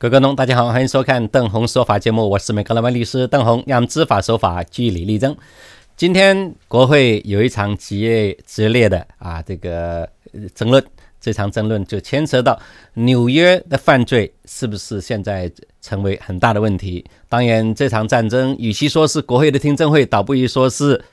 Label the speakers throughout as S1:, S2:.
S1: 各位观众，大家好，欢迎收看《邓红说法》节目，我是美克拉曼律师邓红，让知法守法，据理力争。今天国会有一场激烈激烈的啊，这个争论，这场争论就牵扯到纽约的犯罪是不是现在成为很大的问题。当然，这场战争与其说是国会的听证会，倒不如说是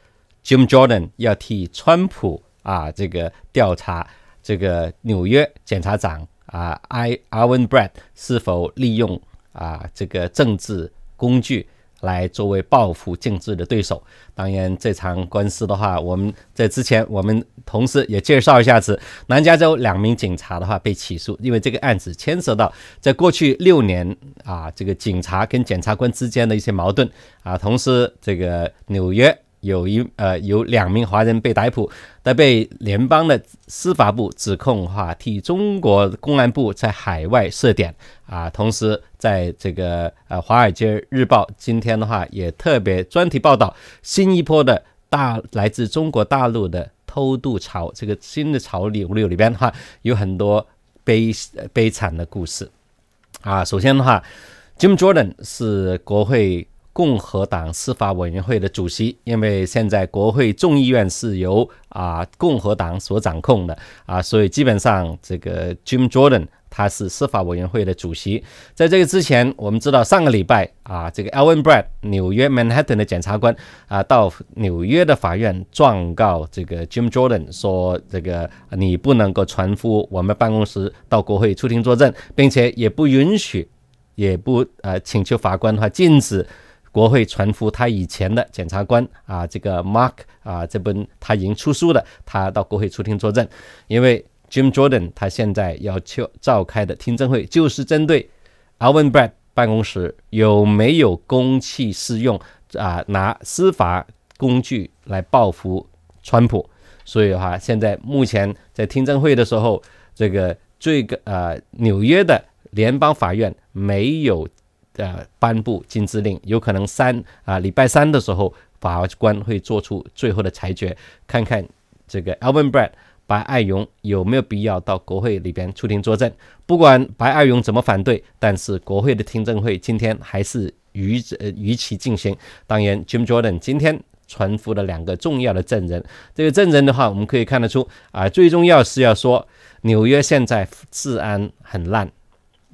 S1: Jim Jordan 要替川普啊，这个调查这个纽约检察长。啊，I Arvin b r e t 是否利用啊这个政治工具来作为报复政治的对手？当然，这场官司的话，我们在之前我们同时也介绍一下子，南加州两名警察的话被起诉，因为这个案子牵涉到在过去六年啊这个警察跟检察官之间的一些矛盾啊，同时这个纽约。有一呃，有两名华人被逮捕，但被联邦的司法部指控，哈，替中国公安部在海外设点啊。同时，在这个呃《华尔街日报》今天的话也特别专题报道，新一波的大来自中国大陆的偷渡潮，这个新的潮流里边的话，有很多悲悲惨的故事啊。首先的话，Jim Jordan 是国会。共和党司法委员会的主席，因为现在国会众议院是由啊共和党所掌控的啊，所以基本上这个 Jim Jordan 他是司法委员会的主席。在这个之前，我们知道上个礼拜啊，这个 a l v i n Brad 纽约 Manhattan 的检察官啊，到纽约的法院状告这个 Jim Jordan 说，这个你不能够传呼我们办公室到国会出庭作证，并且也不允许，也不呃请求法官的话禁止。国会传呼他以前的检察官啊，这个 Mark 啊，这本他已经出书了，他到国会出庭作证。因为 Jim Jordan 他现在要去召开的听证会，就是针对 Alvin Brad 办公室有没有公器私用啊，拿司法工具来报复川普。所以的话，现在目前在听证会的时候，这个最个呃纽约的联邦法院没有。呃，颁布禁制令有可能三啊，礼拜三的时候，法官会做出最后的裁决，看看这个 Alvin Brad 白爱荣有没有必要到国会里边出庭作证。不管白爱荣怎么反对，但是国会的听证会今天还是于呃逾期进行。当然，Jim Jordan 今天传赴了两个重要的证人，这个证人的话，我们可以看得出啊，最重要是要说纽约现在治安很烂，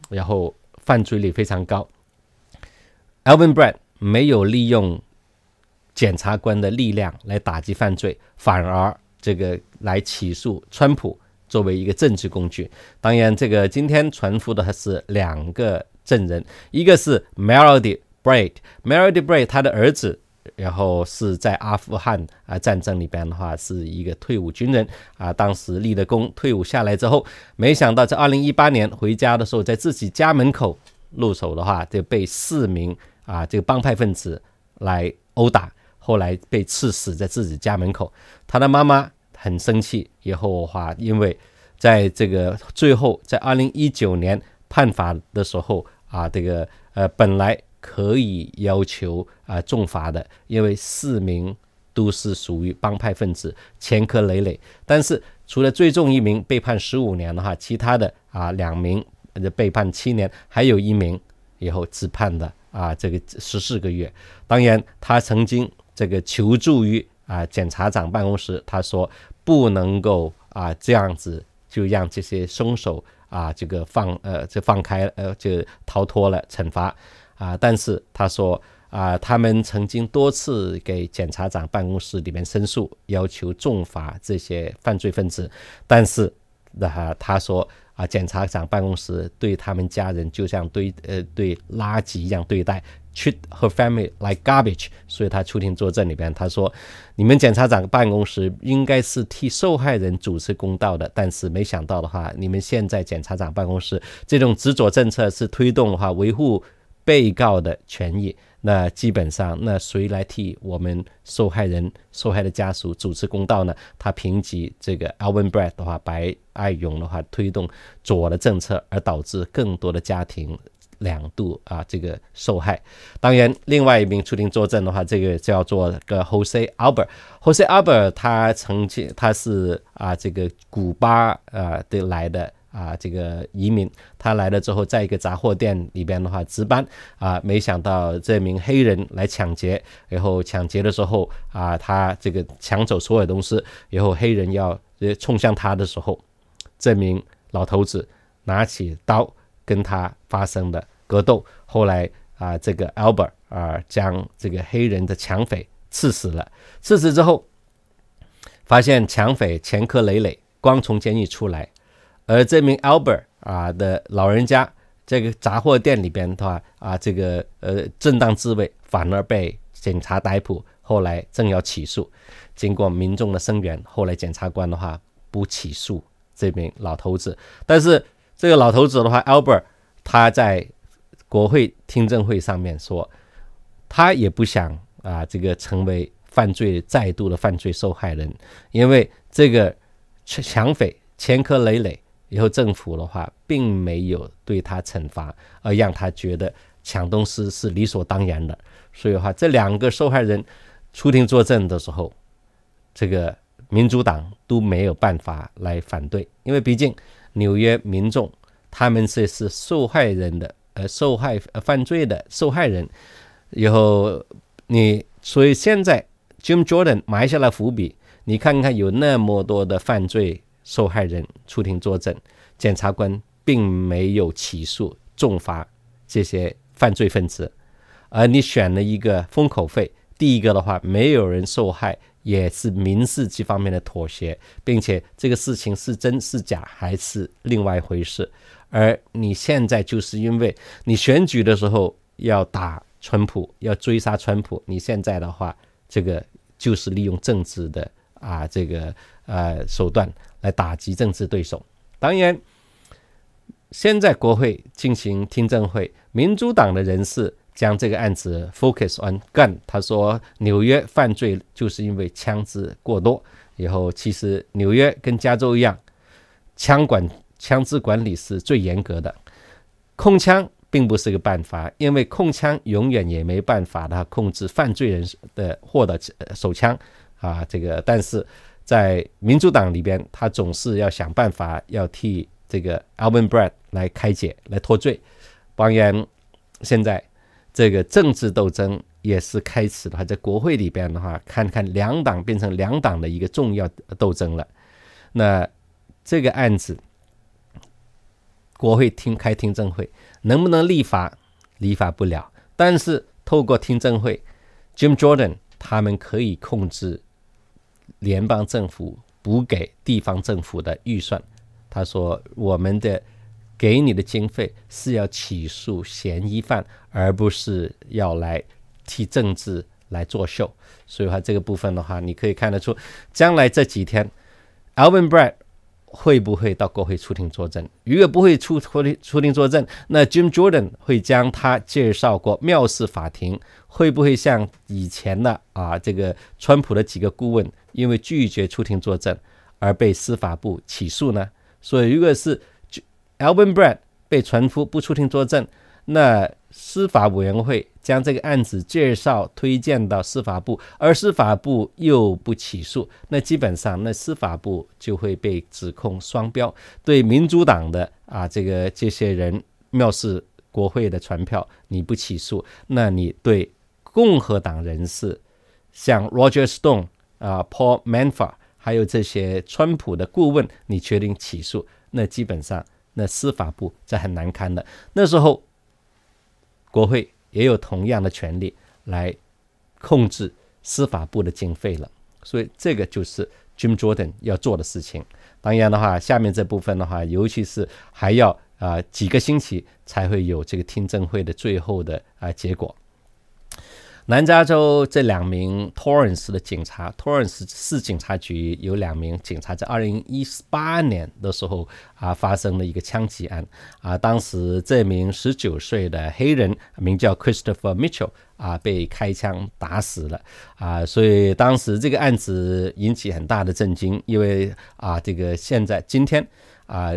S1: 然后犯罪率非常高。a l v i n Brand 没有利用检察官的力量来打击犯罪，反而这个来起诉川普作为一个政治工具。当然，这个今天传呼的还是两个证人，一个是 Melody Brand，Melody Brand 他的儿子，然后是在阿富汗啊战争里边的话是一个退伍军人啊，当时立了功，退伍下来之后，没想到在二零一八年回家的时候，在自己家门口入手的话就被四名。啊，这个帮派分子来殴打，后来被刺死在自己家门口。他的妈妈很生气。以后的话，因为在这个最后在二零一九年判罚的时候啊，这个呃本来可以要求啊重罚的，因为四名都是属于帮派分子，前科累累。但是除了最重一名被判十五年的话，其他的啊两名被判七年，还有一名以后自判的。啊，这个十四个月，当然，他曾经这个求助于啊检察长办公室，他说不能够啊这样子就让这些凶手啊这个放呃就放开呃就逃脱了惩罚啊，但是他说啊他们曾经多次给检察长办公室里面申诉，要求重罚这些犯罪分子，但是那他说。啊！检察长办公室对他们家人就像对呃对垃圾一样对待，treat her family like garbage。所以，他出庭作证里边他说：“你们检察长办公室应该是替受害人主持公道的，但是没想到的话，你们现在检察长办公室这种执着政策是推动的话维护。”被告的权益，那基本上，那谁来替我们受害人、受害的家属主持公道呢？他评级这个 Alvin b r a d 的话，白爱勇的话，推动左的政策，而导致更多的家庭两度啊这个受害。当然，另外一名出庭作证的话，这个叫做个 Jose Albert，Jose Albert 他曾经他是啊这个古巴啊的来的。啊，这个移民他来了之后，在一个杂货店里边的话值班啊，没想到这名黑人来抢劫，然后抢劫的时候啊，他这个抢走所有东西，然后黑人要冲向他的时候，这名老头子拿起刀跟他发生的格斗，后来啊，这个 Albert 啊将这个黑人的抢匪刺死了，刺死之后发现抢匪前科累累，光从监狱出来。而这名 Albert 啊的老人家，这个杂货店里边的话啊，这个呃正当自卫反而被警察逮捕，后来正要起诉，经过民众的声援，后来检察官的话不起诉这名老头子。但是这个老头子的话，Albert 他在国会听证会上面说，他也不想啊这个成为犯罪再度的犯罪受害人，因为这个抢匪前科累累。以后政府的话并没有对他惩罚，而让他觉得抢东西是理所当然的。所以的话，这两个受害人出庭作证的时候，这个民主党都没有办法来反对，因为毕竟纽约民众他们这是受害人的，呃，受害犯罪的受害人。以后你所以现在 Jim Jordan 埋下了伏笔，你看看有那么多的犯罪。受害人出庭作证，检察官并没有起诉重罚这些犯罪分子，而你选了一个封口费。第一个的话，没有人受害，也是民事这方面的妥协，并且这个事情是真是假还是另外一回事。而你现在就是因为你选举的时候要打川普，要追杀川普，你现在的话，这个就是利用政治的。啊，这个呃手段来打击政治对手。当然，现在国会进行听证会，民主党的人士将这个案子 focus on gun。他说，纽约犯罪就是因为枪支过多。然后，其实纽约跟加州一样，枪管枪支管理是最严格的。控枪并不是一个办法，因为控枪永远也没办法的控制犯罪人的获得手枪。啊，这个，但是在民主党里边，他总是要想办法要替这个 Alvin Bragg 来开解、来脱罪。当然，现在这个政治斗争也是开始了，在国会里边的话，看看两党变成两党的一个重要斗争了。那这个案子，国会听开听证会，能不能立法？立法不了，但是透过听证会，Jim Jordan 他们可以控制。联邦政府补给地方政府的预算，他说：“我们的给你的经费是要起诉嫌疑犯，而不是要来替政治来作秀。”所以话这个部分的话，你可以看得出，将来这几天，Alvin Brad 会不会到国会出庭作证？如果不会出出庭出庭作证，那 Jim Jordan 会将他介绍过藐视法庭，会不会像以前的啊这个川普的几个顾问？因为拒绝出庭作证而被司法部起诉呢？所以，如果是 Alvin Brad 被传呼不出庭作证，那司法委员会将这个案子介绍推荐到司法部，而司法部又不起诉，那基本上那司法部就会被指控双标：对民主党的啊这个这些人藐视国会的传票你不起诉，那你对共和党人士像 Roger Stone。啊，Paul m a n f a 还有这些川普的顾问，你决定起诉，那基本上那司法部这很难堪的。那时候，国会也有同样的权利来控制司法部的经费了。所以这个就是 Jim Jordan 要做的事情。当然的话，下面这部分的话，尤其是还要啊几个星期才会有这个听证会的最后的啊结果。南加州这两名托 c 斯的警察，托 c 斯市警察局有两名警察，在二零一八年的时候啊，发生了一个枪击案啊。当时这名十九岁的黑人名叫 Christopher Mitchell 啊，被开枪打死了啊。所以当时这个案子引起很大的震惊，因为啊，这个现在今天啊，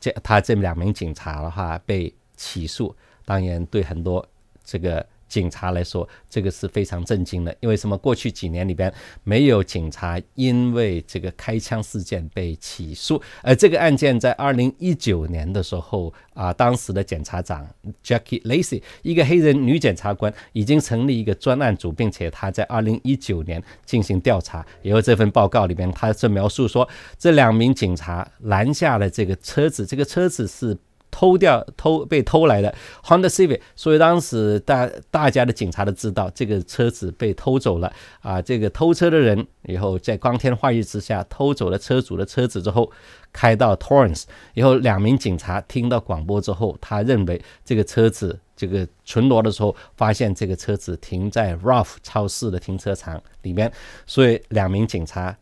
S1: 这他这两名警察的话被起诉，当然对很多这个。警察来说，这个是非常震惊的，因为什么？过去几年里边没有警察因为这个开枪事件被起诉。呃，这个案件在二零一九年的时候啊，当时的检察长 Jackie Lacy，一个黑人女检察官，已经成立一个专案组，并且她在二零一九年进行调查。有这份报告里边，他是描述说这两名警察拦下了这个车子，这个车子是。偷掉偷被偷来的 Honda Civic，所以当时大大家的警察都知道这个车子被偷走了啊。这个偷车的人以后在光天化日之下偷走了车主的车子之后，开到 Torrance，以后两名警察听到广播之后，他认为这个车子这个巡逻的时候发现这个车子停在 Ralph 超市的停车场里面，所以两名警察。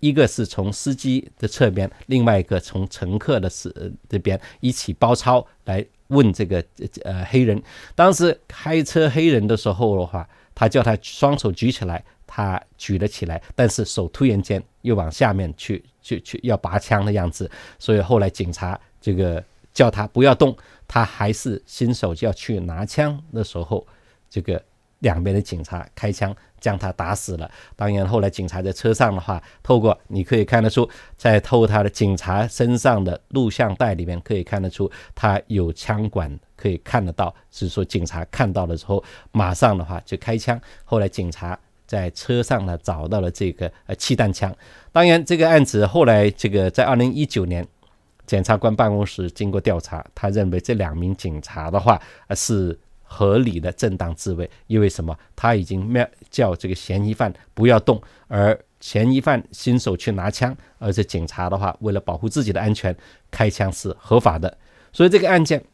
S1: 一个是从司机的侧边，另外一个从乘客的是这边一起包抄来问这个呃黑人。当时开车黑人的时候的话，他叫他双手举起来，他举了起来，但是手突然间又往下面去去去要拔枪的样子，所以后来警察这个叫他不要动，他还是伸手就要去拿枪的时候，这个。两边的警察开枪将他打死了。当然，后来警察在车上的话，透过你可以看得出，在过他的警察身上的录像带里面可以看得出，他有枪管可以看得到。是说警察看到了之后，马上的话就开枪。后来警察在车上呢找到了这个呃气弹枪。当然，这个案子后来这个在二零一九年，检察官办公室经过调查，他认为这两名警察的话是。合理的正当自卫，因为什么？他已经叫这个嫌疑犯不要动，而嫌疑犯新手去拿枪，而且警察的话，为了保护自己的安全，开枪是合法的。所以这个案件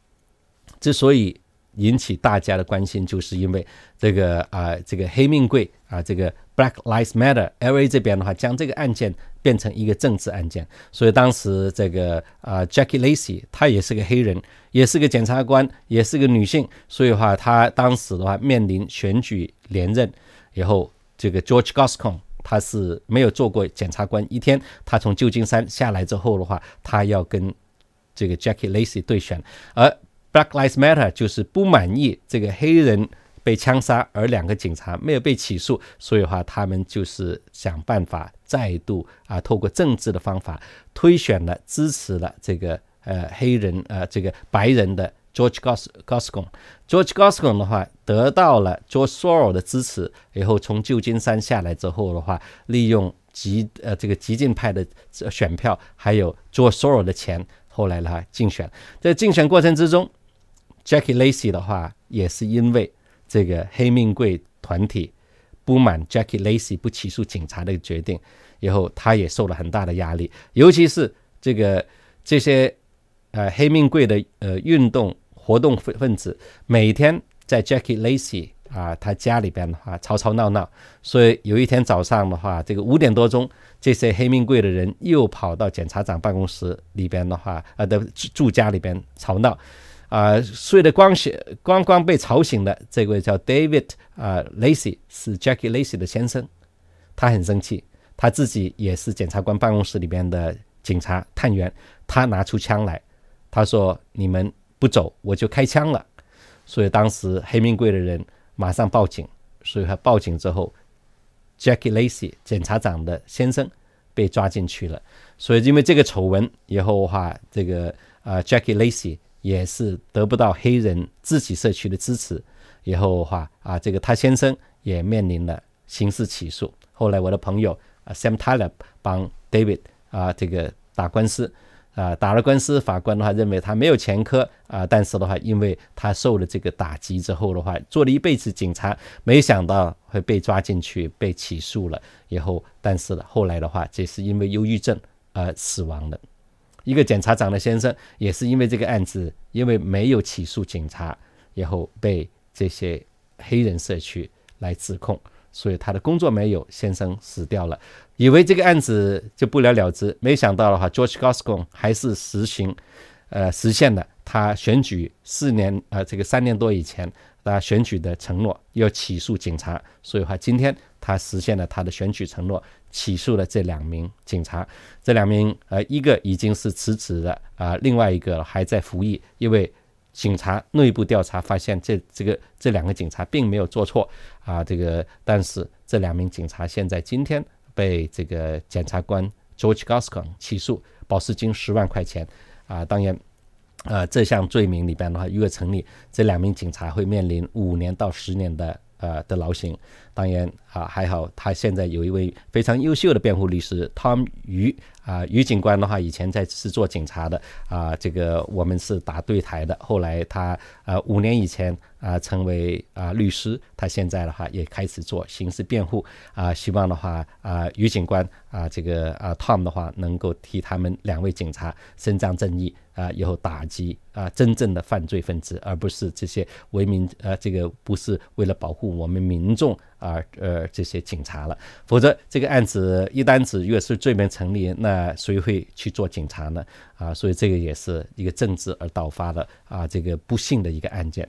S1: 之所以。引起大家的关心，就是因为这个啊，这个黑命贵啊，这个 Black Lives Matter LA 这边的话，将这个案件变成一个政治案件。所以当时这个啊，Jackie Lacy 她也是个黑人，也是个检察官，也是个女性，所以话她当时的话面临选举连任，以后这个 George g o s c o n 他是没有做过检察官一天，他从旧金山下来之后的话，他要跟这个 Jackie Lacy 对选而。Black Lives Matter 就是不满意这个黑人被枪杀，而两个警察没有被起诉，所以话他们就是想办法再度啊，透过政治的方法推选了支持了这个呃黑人呃这个白人的 George Gos Goscon。George Goscon 的话得到了 George Soros 的支持，以后从旧金山下来之后的话，利用极呃这个激进派的选票还有 George Soros 的钱，后来呢竞选，在竞选过程之中。Jackie Lacy 的话，也是因为这个黑命贵团体不满 Jackie Lacy 不起诉警察的决定，以后他也受了很大的压力。尤其是这个这些呃黑命贵的呃运动活动分分子，每天在 Jackie Lacy 啊他家里边的话吵吵闹闹。所以有一天早上的话，这个五点多钟，这些黑命贵的人又跑到检察长办公室里边的话啊的住家里边吵闹。啊，睡得光醒，光光被吵醒的这位叫 David 啊，Lacy 是 Jackie Lacy 的先生，他很生气，他自己也是检察官办公室里边的警察探员，他拿出枪来，他说：“你们不走，我就开枪了。”所以当时黑命贵的人马上报警，所以他报警之后，Jackie Lacy 检察长的先生被抓进去了。所以因为这个丑闻以后的话，这个啊，Jackie Lacy。也是得不到黑人自己社区的支持，以后的话啊，这个他先生也面临了刑事起诉。后来我的朋友啊 Sam Tyler 帮 David 啊这个打官司啊打了官司，法官的话认为他没有前科啊，但是的话，因为他受了这个打击之后的话，做了一辈子警察，没想到会被抓进去被起诉了以后，但是后来的话，这是因为忧郁症而死亡的。一个检察长的先生，也是因为这个案子，因为没有起诉警察，然后被这些黑人社区来指控，所以他的工作没有，先生死掉了。以为这个案子就不了了之，没想到的话，George g o s c o n 还是实行，呃，实现了他选举四年，呃，这个三年多以前他选举的承诺，要起诉警察。所以话，今天他实现了他的选举承诺。起诉了这两名警察，这两名呃，一个已经是辞职的啊，另外一个还在服役。因为警察内部调查发现，这这个这两个警察并没有做错啊，这个但是这两名警察现在今天被这个检察官 George Gascon 起诉，保释金十万块钱啊，当然，呃，这项罪名里边的话，如果成立，这两名警察会面临五年到十年的呃的劳刑。当然啊，还好他现在有一位非常优秀的辩护律师汤于啊于警官的话，以前在是做警察的啊，这个我们是打对台的。后来他啊五年以前啊成为啊律师，他现在的话也开始做刑事辩护啊。希望的话啊于警官啊这个啊 Tom 的话能够替他们两位警察伸张正义啊，以后打击啊真正的犯罪分子，而不是这些为民呃这个不是为了保护我们民众。啊，呃，这些警察了，否则这个案子一旦子越是罪名成立，那谁会去做警察呢？啊，所以这个也是一个政治而导发的啊，这个不幸的一个案件。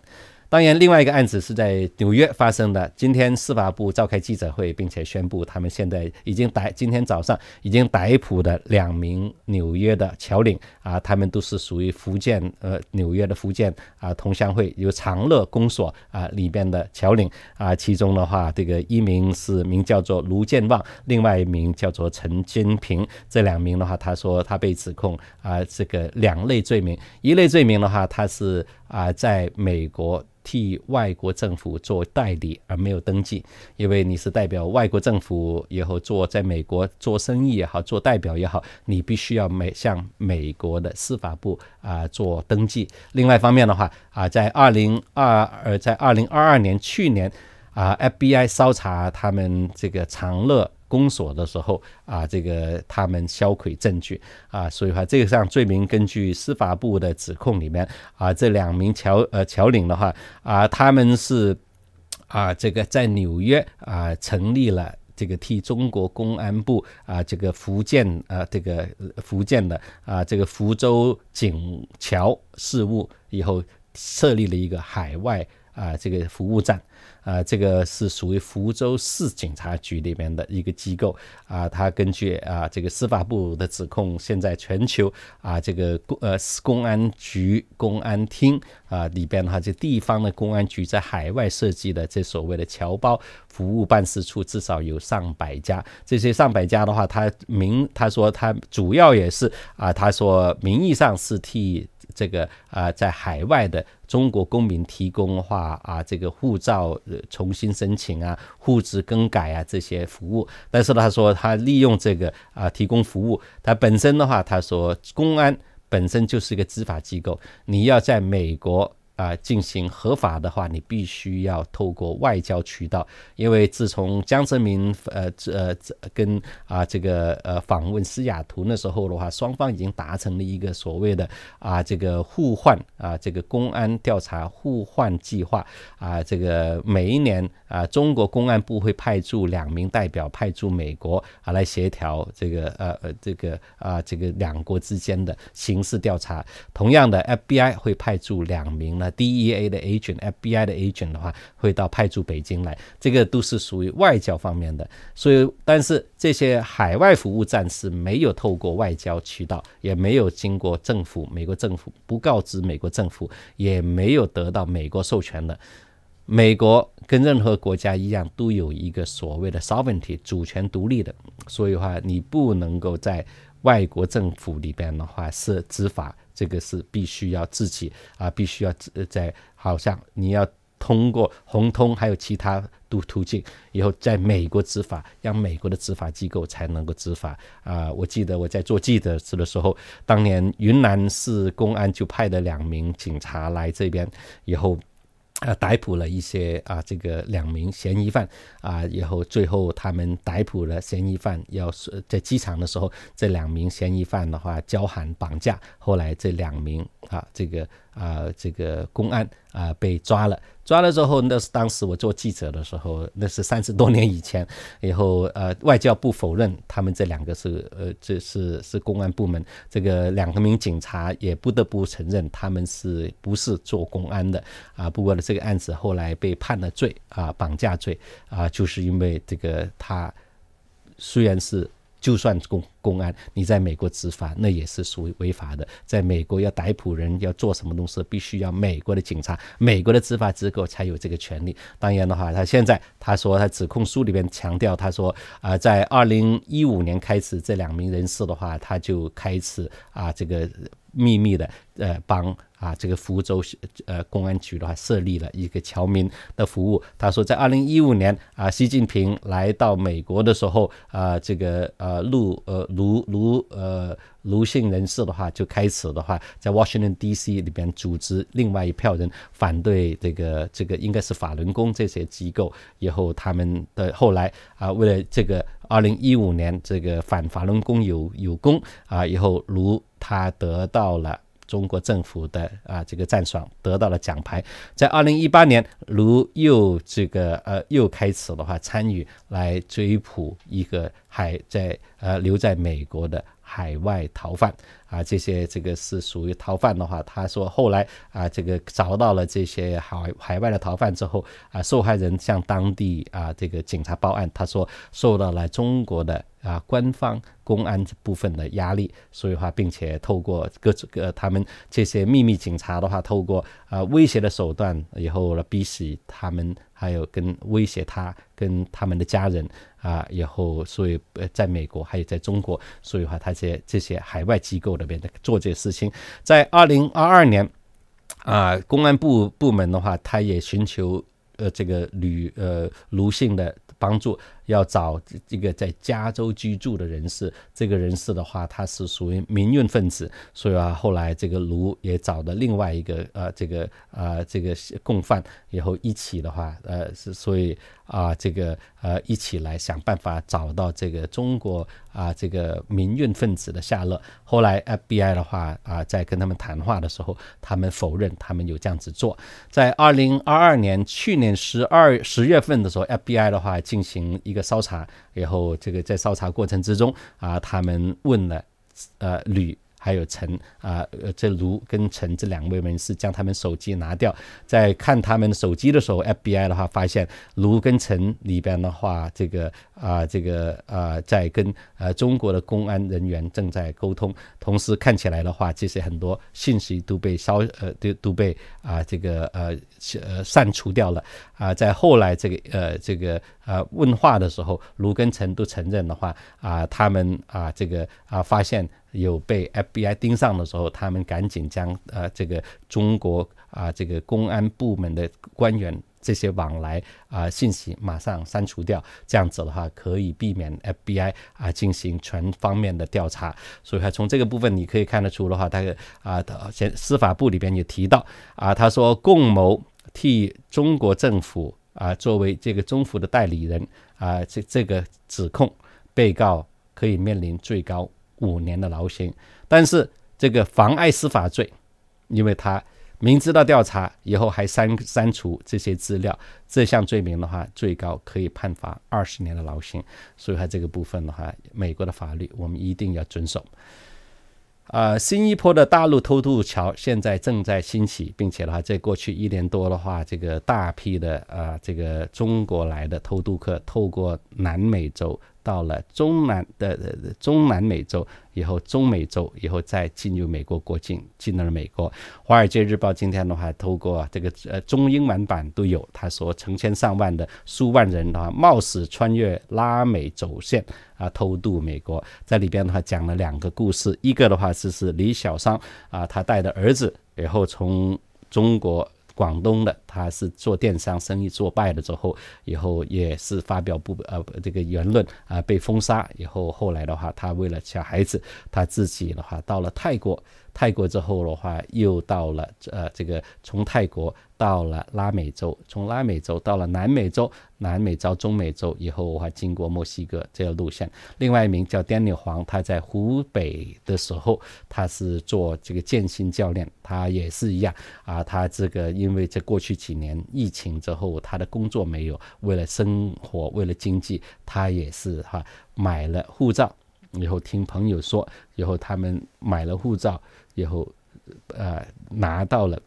S1: 当然，另外一个案子是在纽约发生的。今天司法部召开记者会，并且宣布他们现在已经逮，今天早上已经逮捕的两名纽约的侨领啊，他们都是属于福建呃纽约的福建啊同乡会，由长乐公所啊里边的侨领啊。其中的话，这个一名是名叫做卢建旺，另外一名叫做陈金平。这两名的话，他说他被指控啊这个两类罪名，一类罪名的话，他是啊在美国。替外国政府做代理而没有登记，因为你是代表外国政府以后做在美国做生意也好，做代表也好，你必须要美向美国的司法部啊做登记。另外一方面的话啊，在二零二呃在二零二二年去年啊，FBI 搜查他们这个长乐。公所的时候啊，这个他们销毁证据啊，所以话这个上罪名根据司法部的指控里面啊，这两名侨呃侨领的话啊，他们是啊这个在纽约啊成立了这个替中国公安部啊这个福建啊这个福建的啊这个福州警桥事务以后设立了一个海外啊这个服务站。啊，这个是属于福州市警察局里面的一个机构啊。他根据啊这个司法部的指控，现在全球啊这个公呃公安局公安厅啊里边的话，这地方的公安局在海外设计的这所谓的侨胞服务办事处，至少有上百家。这些上百家的话，他名他说他主要也是啊，他说名义上是替。这个啊，在海外的中国公民提供话啊，这个护照重新申请啊、护照更改啊这些服务，但是他说他利用这个啊提供服务，他本身的话，他说公安本身就是个执法机构，你要在美国。啊，进行合法的话，你必须要透过外交渠道，因为自从江泽民呃这呃跟啊这个呃访问西雅图那时候的话，双方已经达成了一个所谓的啊这个互换啊这个公安调查互换计划啊，这个每一年啊中国公安部会派驻两名代表派驻美国啊来协调这个呃呃这个啊这个两国之间的刑事调查，同样的 FBI 会派驻两名呢。D.E.A. 的 agent、F.B.I. 的 agent 的话，会到派驻北京来，这个都是属于外交方面的。所以，但是这些海外服务站是没有透过外交渠道，也没有经过政府，美国政府不告知美国政府，也没有得到美国授权的。美国跟任何国家一样，都有一个所谓的 sovereignty（ 主权独立的）。所以话，你不能够在外国政府里边的话是执法。这个是必须要自己啊，必须要在好像你要通过红通还有其他途途径，以后在美国执法，让美国的执法机构才能够执法啊！我记得我在做记者时的时候，当年云南市公安就派了两名警察来这边以后。啊，逮捕了一些啊，这个两名嫌疑犯啊，然后最后他们逮捕了嫌疑犯，要是在机场的时候，这两名嫌疑犯的话交喊绑架，后来这两名啊，这个啊，这个公安啊被抓了。抓了之后，那是当时我做记者的时候，那是三十多年以前。以后，呃，外交部否认他们这两个是，呃，这是是公安部门这个两个名警察，也不得不承认他们是不是做公安的啊。不过呢，这个案子后来被判了罪啊，绑架罪啊，就是因为这个他虽然是就算公。公安，你在美国执法那也是属于违法的。在美国要逮捕人，要做什么东西，必须要美国的警察、美国的执法机构才有这个权利。当然的话，他现在他说他指控书里边强调，他说啊，在二零一五年开始，这两名人士的话，他就开始啊这个秘密的呃帮啊这个福州呃公安局的话设立了一个侨民的服务。他说在二零一五年啊，习近平来到美国的时候啊，这个呃陆呃。卢卢呃卢姓人士的话就开始的话，在 Washington D.C. 里边组织另外一票人反对这个这个应该是法轮功这些机构，以后他们的后来啊为了这个二零一五年这个反法轮功有有功啊以后卢他得到了。中国政府的啊，这个战爽得到了奖牌。在二零一八年，卢又这个呃又开始的话参与来追捕一个海在呃留在美国的海外逃犯啊。这些这个是属于逃犯的话，他说后来啊这个找到了这些海海外的逃犯之后啊，受害人向当地啊这个警察报案，他说受到了中国的啊官方。公安部分的压力，所以话，并且透过各种各他们这些秘密警察的话，透过呃威胁的手段，以后呢逼使他们，还有跟威胁他跟他们的家人啊，以后所以呃在美国还有在中国，所以话这些这些海外机构那边做这些事情，在二零二二年啊，公安部部门的话，他也寻求呃这个吕呃卢姓的帮助。要找这个在加州居住的人士，这个人士的话，他是属于民运分子，所以啊，后来这个卢也找了另外一个呃，这个啊，这个共犯，然后一起的话，呃，是所以啊，这个呃，一起来想办法找到这个中国啊，这个民运分子的下落。后来 FBI 的话啊，在跟他们谈话的时候，他们否认他们有这样子做。在二零二二年去年十二十月份的时候，FBI 的话进行一。一个烧茶，然后这个在烧茶过程之中啊，他们问了，呃，吕。还有陈啊，呃，这卢跟陈这两位人士将他们手机拿掉，在看他们手机的时候，FBI 的话发现卢跟陈里边的话，这个啊，这个啊，在跟呃中国的公安人员正在沟通，同时看起来的话，这些很多信息都被烧呃，都都被啊这个呃呃删除掉了啊。在后来这个呃这个呃，问话的时候，卢跟陈都承认的话啊，他们啊这个啊发现。有被 FBI 盯上的时候，他们赶紧将呃这个中国啊这个公安部门的官员这些往来啊信息马上删除掉，这样子的话可以避免 FBI 啊进行全方面的调查。所以，从这个部分你可以看得出的话，他啊先司法部里边也提到啊，他说共谋替中国政府啊作为这个中府的代理人啊，这这个指控被告可以面临最高。五年的劳刑，但是这个妨碍司法罪，因为他明知道调查以后还删删除这些资料，这项罪名的话，最高可以判罚二十年的劳刑。所以，他这个部分的话，美国的法律我们一定要遵守。啊，新加坡的大陆偷渡桥现在正在兴起，并且的话，在过去一年多的话，这个大批的啊，这个中国来的偷渡客透过南美洲。到了中南的中南美洲以后，中美洲以后再进入美国国境，进到了美国。华尔街日报今天的话，透过这个呃中英文版都有，他说成千上万的数万人的话，冒死穿越拉美走线啊，偷渡美国。在里边的话，讲了两个故事，一个的话就是李小双啊，他带着儿子，然后从中国。广东的，他是做电商生意做败了之后，以后也是发表不呃这个言论啊被封杀，以后后来的话，他为了小孩子，他自己的话到了泰国。泰国之后的话，又到了呃这个从泰国到了拉美洲，从拉美洲到了南美洲，南美洲、中美洲以后，的话，经过墨西哥这个路线。另外一名叫 Daniel 黄，他在湖北的时候，他是做这个健身教练，他也是一样啊。他这个因为在过去几年疫情之后，他的工作没有，为了生活、为了经济，他也是哈买了护照。以后听朋友说，以后他们买了护照。以后，呃，拿到了，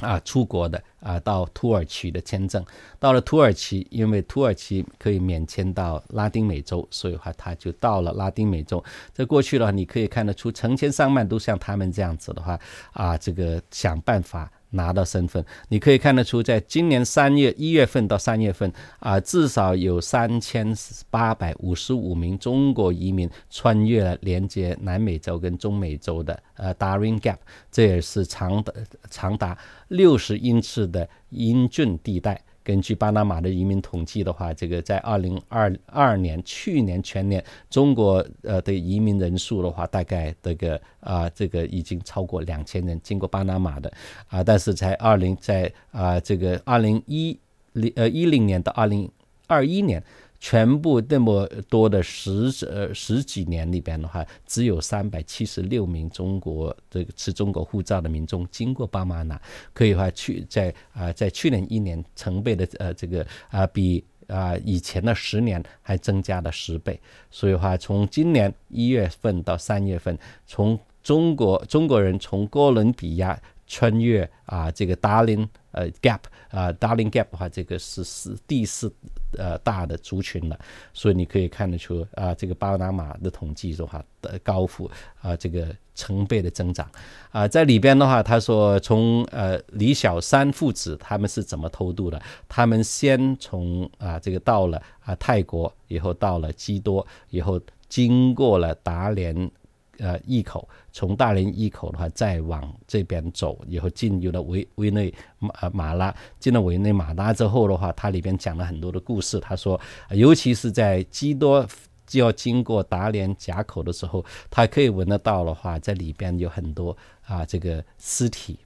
S1: 啊，出国的，啊，到土耳其的签证，到了土耳其，因为土耳其可以免签到拉丁美洲，所以话他就到了拉丁美洲。这过去的话，你可以看得出，成千上万都像他们这样子的话，啊，这个想办法。拿到身份，你可以看得出，在今年三月一月份到三月份，啊，至少有三千八百五十五名中国移民穿越了连接南美洲跟中美洲的呃 Darwin Gap，这也是长的长达六十英尺的英俊地带。根据巴拿马的移民统计的话，这个在二零二二年，去年全年，中国呃的移民人数的话，大概这个啊，这个已经超过两千人经过巴拿马的，啊，但是在二零在啊这个二零一零呃一零年到二零二一年。全部那么多的十呃十几年里边的话，只有三百七十六名中国这个持中国护照的民众经过巴拿马，可以话去在啊在去年一年成倍的呃这个啊比啊以前的十年还增加了十倍，所以话从今年一月份到三月份，从中国中国人从哥伦比亚穿越啊这个达林。呃，gap 啊，d a r l i n gap g 的话，这个是是第四呃大的族群了，所以你可以看得出啊，这个巴拿马的统计的话的高富啊这个成倍的增长啊，在里边的话，他说从呃李小三父子他们是怎么偷渡的？他们先从啊这个到了啊泰国，以后到了基多，以后经过了达连。呃，入口从大连入口的话，再往这边走，以后进入了委委内马马拉，进了委内马拉之后的话，它里边讲了很多的故事。他说，尤其是在基多要经过达连夹口的时候，他可以闻得到的话，在里边有很多啊这个尸体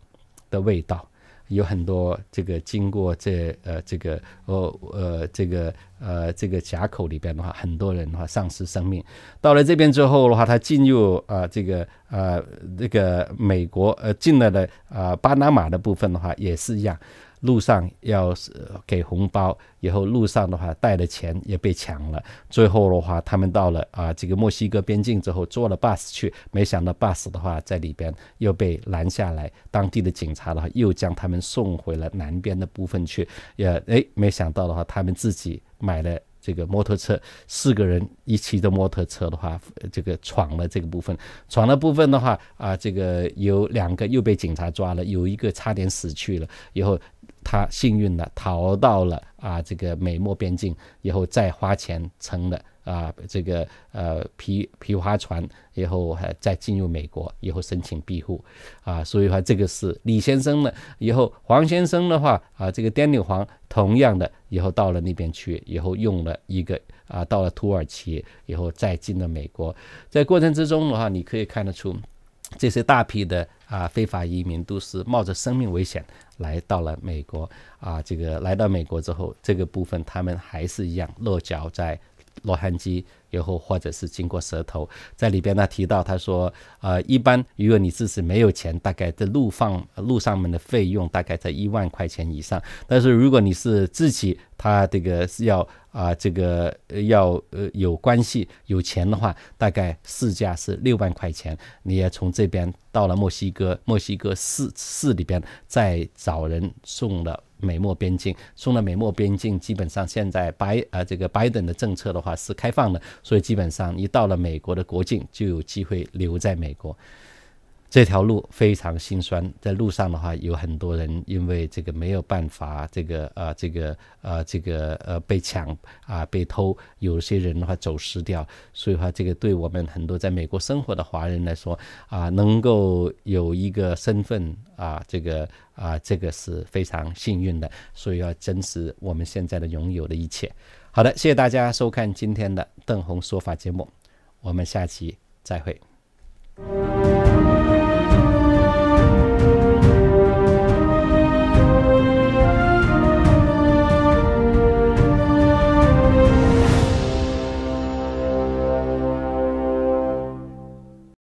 S1: 的味道。有很多这个经过这呃这个哦呃这个呃这个峡口里边的话，很多人的话丧失生命。到了这边之后的话，他进入啊这个啊这个美国呃进来的啊巴拿马的部分的话，也是一样。路上要是给红包，以后路上的话带的钱也被抢了。最后的话，他们到了啊这个墨西哥边境之后，坐了 bus 去，没想到 bus 的话在里边又被拦下来，当地的警察的话又将他们送回了南边的部分去。也哎，没想到的话，他们自己买了这个摩托车，四个人一骑着摩托车的话，这个闯了这个部分，闯了部分的话啊，这个有两个又被警察抓了，有一个差点死去了，以后。他幸运的逃到了啊这个美墨边境，以后再花钱乘了啊这个呃皮皮划船，以后还再进入美国，以后申请庇护，啊，所以话这个是李先生呢，以后黄先生的话啊这个滇女黄同样的以后到了那边去，以后用了一个啊到了土耳其以后再进了美国，在过程之中的话，你可以看得出。这些大批的啊非法移民都是冒着生命危险来到了美国啊，这个来到美国之后，这个部分他们还是一样落脚在洛杉矶。然后或者是经过蛇头，在里边呢提到，他说，呃，一般如果你自己没有钱，大概在路放路上面的费用大概在一万块钱以上。但是如果你是自己，他这个是要啊，这个要呃有关系有钱的话，大概市价是六万块钱，你也从这边到了墨西哥，墨西哥市市里边再找人送了。美墨边境，送到美墨边境，基本上现在白呃，这个拜登的政策的话是开放的，所以基本上一到了美国的国境，就有机会留在美国。这条路非常心酸，在路上的话，有很多人因为这个没有办法，这个啊，这个啊，这个呃，被抢啊，被偷，有些人的话走失掉，所以话这个对我们很多在美国生活的华人来说啊，能够有一个身份啊，这个啊，这个是非常幸运的，所以要珍惜我们现在的拥有的一切。好的，谢谢大家收看今天的邓红说法节目，我们下期再会。